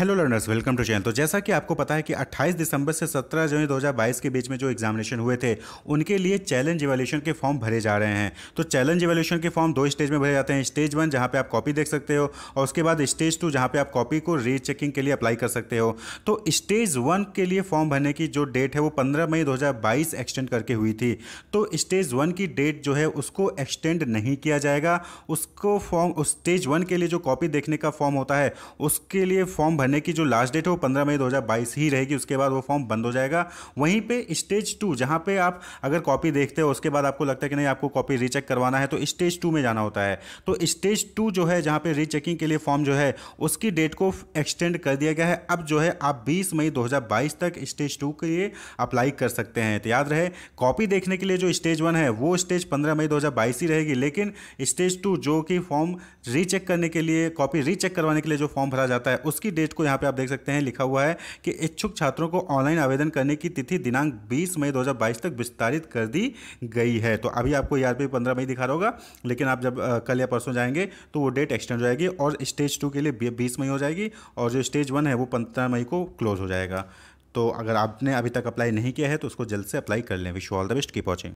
hello learners welcome to channel तो जैसा कि आपको पता है कि 28 दिसंबर से 17 जून 2022 के बीच में जो एग्जामिनेशन हुए थे उनके लिए चैलेंज इवेल्यूशन के फॉर्म भरे जा रहे हैं तो चैलेंज इवेल्यूशन के फॉर्म दो स्टेज में भरे जाते हैं स्टेज वन जहां पे आप कॉपी देख सकते हो और उसके बाद स्टेज टू जहाँ पर आप कॉपी को री चेकिंग के लिए अप्लाई कर सकते हो तो स्टेज वन के लिए फॉर्म भरने की जो डेट है वो पंद्रह मई दो एक्सटेंड करके हुई थी तो स्टेज वन की डेट जो है उसको एक्सटेंड नहीं किया जाएगा उसको फॉर्म स्टेज वन के लिए जो कॉपी देखने का फॉर्म होता है उसके लिए फॉर्म भरने की जो लास्ट डेट है वो पंद्रह मई बाईस ही रहेगी उसके बाद वो फॉर्म बंद हो जाएगा वहीं पर स्टेज टू जहाँ पर आप अगर कॉपी देखते हो उसके बाद आपको लगता है कि नहीं आपको कॉपी रीचेक करवाना है तो स्टेज टू में जाना होता है तो स्टेज टू जो है जहाँ पर रीचेकिंग के लिए फॉर्म जो है उसकी डेट को एक्सटेंड कर दिया गया है अब जो है आप बीस मई दो तक स्टेज टू के लिए अप्लाई कर सकते हैं तो याद रहे कॉपी देखने के लिए जो स्टेज वन है वो स्टेज पंद्रह मई दो ही रहेगी लेकिन स्टेज टू जो कि फॉर्म रीचेक करने के लिए कॉपी रीचेक करवाने के लिए जो फॉर्म भरा जाता है उसकी डेट को यहाँ पे आप देख सकते हैं लिखा हुआ है कि इच्छुक छात्रों को ऑनलाइन आवेदन करने की तिथि दिनांक 20 मई 2022 तक विस्तारित कर दी गई है तो अभी आपको यार e पे पंद्रह मई दिखा रहा होगा लेकिन आप जब कल या परसों जाएंगे तो वो डेट एक्सटेंड हो जाएगी और स्टेज टू के लिए बीस मई हो जाएगी और जो स्टेज वन है वो पंद्रह मई को क्लोज हो जाएगा तो अगर आपने अभी तक अप्लाई नहीं किया है तो उसको जल्द से अप्लाई कर लें विश ऑल द बेस्ट की वॉचिंग